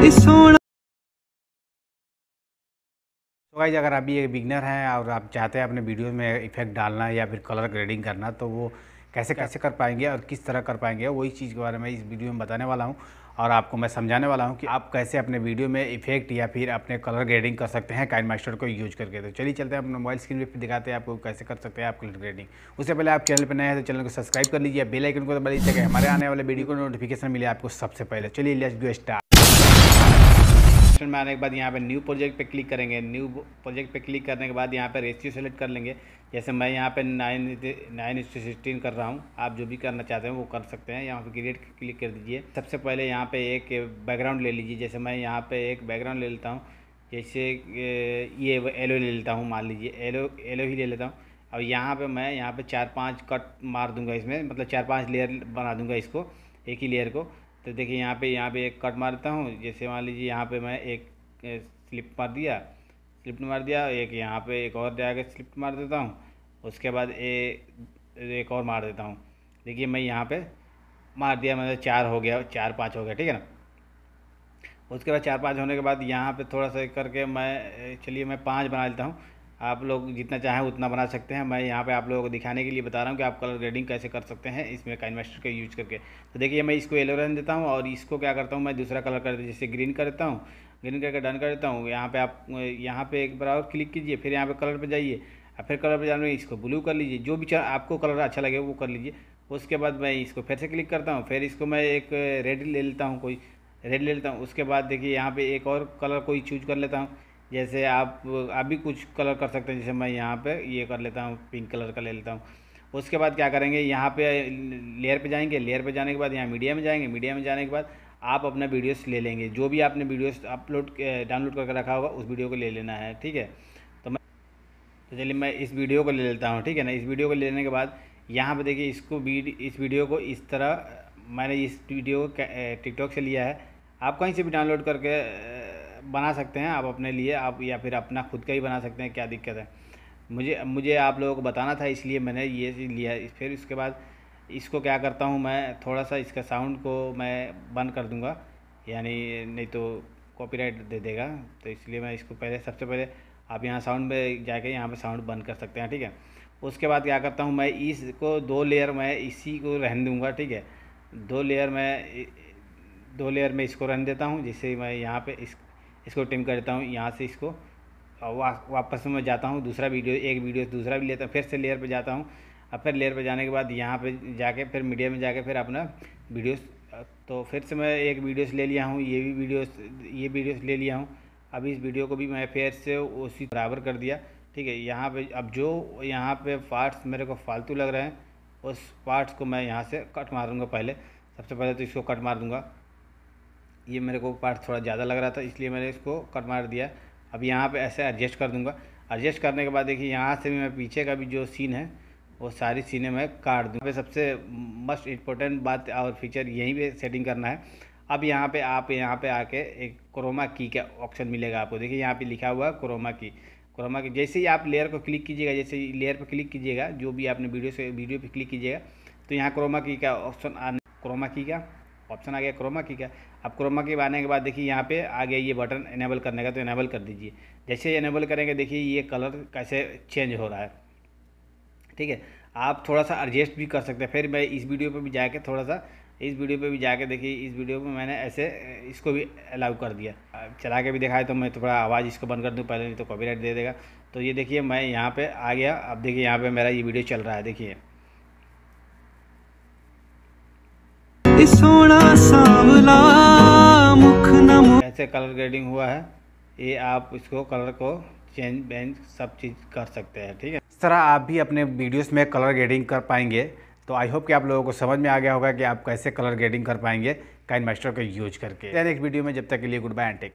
तो गाइज अगर अभी एक बिगनर हैं और आप चाहते हैं अपने वीडियो में इफेक्ट डालना या फिर कलर ग्रेडिंग करना तो वो कैसे अच्छा। कैसे कर पाएंगे और किस तरह कर पाएंगे वही चीज़ के बारे में इस वीडियो में बताने वाला हूँ और आपको मैं समझाने वाला हूँ कि आप कैसे अपने वीडियो में इफेक्ट या फिर अपने कलर ग्रेडिंग कर सकते हैं काइन मास्टर को यूज करके तो चलिए चलते हैं अपने मोबाइल स्क्रीन पर दिखाते हैं आपको कैसे कर सकते हैं आप कलर ग्रेडिंग उससे पहले आप चैनल पर नए हैं तो चैनल को सब्सक्राइब कर लीजिए बेलाइकन को दबा लीजिए हमारे आने वाले वीडियो को नोटिफिकेशन मिले आपको सबसे पहले चलिए लेट्स गो स्टार्ट ऑप्शन में आने के बाद यहाँ पे न्यू प्रोजेक्ट पे क्लिक करेंगे न्यू प्रोजेक्ट पे क्लिक करने के बाद यहाँ पे रेशियो सेलेक्ट कर लेंगे जैसे मैं यहाँ पे नाइन नाइन इंस्टू सिक्सटीन कर रहा हूँ आप जो भी करना चाहते हैं वो कर सकते हैं यहाँ पे ग्रेड क्लिक कर दीजिए सबसे पहले यहाँ पे एक बैकग्राउंड ले लीजिए जैसे मैं यहाँ पे एक बैकग्राउंड ले लेता हूँ जैसे ये एलो ले लेता हूँ मान लीजिए एलो एलो ही ले लेता हूँ और यहाँ पे मैं यहाँ पे चार पाँच कट मार दूंगा इसमें मतलब चार पाँच लेयर बना दूंगा इसको एक ही लेयर को तो देखिए यहाँ पे यहाँ पे एक कट मारता हूँ जैसे मान लीजिए यहाँ पे मैं एक स्लिप मार दिया स्लिप मार दिया एक यहाँ पे एक और जाकर स्लिप मार देता हूँ उसके बाद ए, एक और मार देता हूँ देखिए मैं यहाँ पे मार दिया मतलब चार हो गया चार पाँच हो गया ठीक है ना उसके बाद चार पाँच होने के बाद यहाँ पर थोड़ा सा करके मैं चलिए मैं पाँच बना लेता हूँ आप लोग जितना चाहें उतना बना सकते हैं मैं यहाँ पे आप लोगों को दिखाने के लिए बता रहा हूँ कि आप कलर ग्रेडिंग कैसे कर सकते हैं इसमें काइनमास्टर का यूज करके तो देखिए मैं इसको येलो रंग देता हूँ और इसको क्या करता हूँ मैं दूसरा कलर कर जैसे ग्रीन कर देता हूँ ग्रीन करके डन कर देता हूँ यहाँ पर आप यहाँ पर एक बार क्लिक कीजिए फिर यहाँ पर कलर पर जाइए और फिर कलर पर जाने इसको ब्लू कर लीजिए जो भी आपको कलर अच्छा लगे वो कर लीजिए उसके बाद मैं इसको फिर से क्लिक करता हूँ फिर इसको मैं एक रेड ले लेता हूँ कोई रेड ले लेता हूँ उसके बाद देखिए यहाँ पे एक और कलर कोई चूज कर लेता हूँ जैसे आप अभी कुछ कलर कर सकते हैं जैसे मैं यहाँ पे ये कर लेता हूँ पिंक कलर का ले लेता हूँ उसके बाद क्या करेंगे यहाँ पे लेयर पे जाएंगे लेयर पे जाने के बाद यहाँ मीडिया में जाएंगे मीडिया में जाने के बाद आप अपना वीडियोस ले लेंगे जो भी आपने वीडियोस अपलोड डाउनलोड करके रखा होगा उस वीडियो को ले लेना है ठीक है तो मैं तो चलिए मैं इस वीडियो को ले लेता हूँ ठीक है ना इस वीडियो को लेने के बाद यहाँ पर देखिए इसको इस वीडियो को इस तरह मैंने इस वीडियो को टिकटॉक से लिया है आप कहीं से भी डाउनलोड करके बना सकते हैं आप अपने लिए आप या फिर अपना खुद का ही बना सकते हैं क्या दिक्कत है मुझे मुझे आप लोगों को बताना था इसलिए मैंने ये लिया फिर इसके बाद इसको क्या करता हूँ मैं थोड़ा सा इसका साउंड को मैं बंद कर दूँगा यानी नहीं तो कॉपीराइट दे देगा तो इसलिए मैं इसको पहले सबसे पहले आप यहाँ साउंड में जाके यहाँ पे साउंड बंद कर सकते हैं ठीक है उसके बाद क्या करता हूँ मैं इसको दो लेयर मैं इसी को रहने दूँगा ठीक है दो लेयर मैं दो लेयर में इसको रहने देता हूँ जिससे मैं यहाँ पे इस इसको टिम करता हूँ यहाँ से इसको वापस में जाता हूँ दूसरा वीडियो एक वीडियो दूसरा भी लेता हूँ फिर से लेयर पर जाता हूँ और फिर लेयर पर जाने के बाद यहाँ पर जाके फिर मीडिया में जाके फिर अपना वीडियोस तो फिर से मैं एक वीडियोस ले लिया हूँ ये भी वीडियोस ये वीडियोस ले लिया हूँ अब इस वीडियो को भी मैं फिर से उसी बराबर कर दिया ठीक है यहाँ पे अब जो यहाँ पे पार्ट्स मेरे को फालतू लग रहे हैं उस पार्ट्स को मैं यहाँ से कट मार दूँगा पहले सबसे पहले तो इसको कट मार दूँगा ये मेरे को पार्ट थोड़ा ज़्यादा लग रहा था इसलिए मैंने इसको कट मार दिया अब यहाँ पे ऐसे एडजस्ट कर दूँगा एडजस्ट करने के बाद देखिए यहाँ से भी मैं पीछे का भी जो सीन है वो सारी सीने में काट दूँ पे सबसे मस्ट इम्पोर्टेंट बात और फीचर यहीं पर सेटिंग करना है अब यहाँ पर आप यहाँ पर आके एक क्रोमा की का ऑप्शन मिलेगा आपको देखिए यहाँ पर लिखा हुआ है क्रोमा की क्रोमा की जैसे ही आप लेयर को क्लिक कीजिएगा जैसे ही लेयर पर क्लिक कीजिएगा जो भी आपने वीडियो से वीडियो पर क्लिक कीजिएगा तो यहाँ क्रोमा की का ऑप्शन आने क्रोमा की का ऑप्शन आ गया क्रोमा की क्या अब क्रोमा की आने के बाद देखिए यहाँ पे आ गया ये बटन इनेबल करने का तो इनेबल कर दीजिए जैसे इनेबल करेंगे देखिए ये कलर कैसे चेंज हो रहा है ठीक है आप थोड़ा सा एडजस्ट भी कर सकते हैं फिर मैं इस वीडियो पर भी जाके थोड़ा सा इस वीडियो पे भी जाके देखिए इस वीडियो में मैंने ऐसे इसको भी अलाउ कर दिया चला के भी दिखाया तो मैं थोड़ा आवाज़ इसको बंद कर दूँ पहले नहीं तो कॉपीराइट दे देगा तो ये देखिए मैं यहाँ पे आ गया अब देखिए यहाँ पे मेरा ये वीडियो चल रहा है देखिए सोना सांवला मुख नमो ऐसे कलर ग्रेडिंग हुआ है ये आप इसको कलर को चेंज बेंज सब चीज़ कर सकते हैं ठीक है इस तरह आप भी अपने वीडियोस में कलर ग्रेडिंग कर पाएंगे तो आई होप कि आप लोगों को समझ में आ गया होगा कि आप कैसे कलर ग्रेडिंग कर पाएंगे काइन मास्टर का यूज करके नेक्स्ट वीडियो तो में जब तक के लिए गुड बाय एंड टेक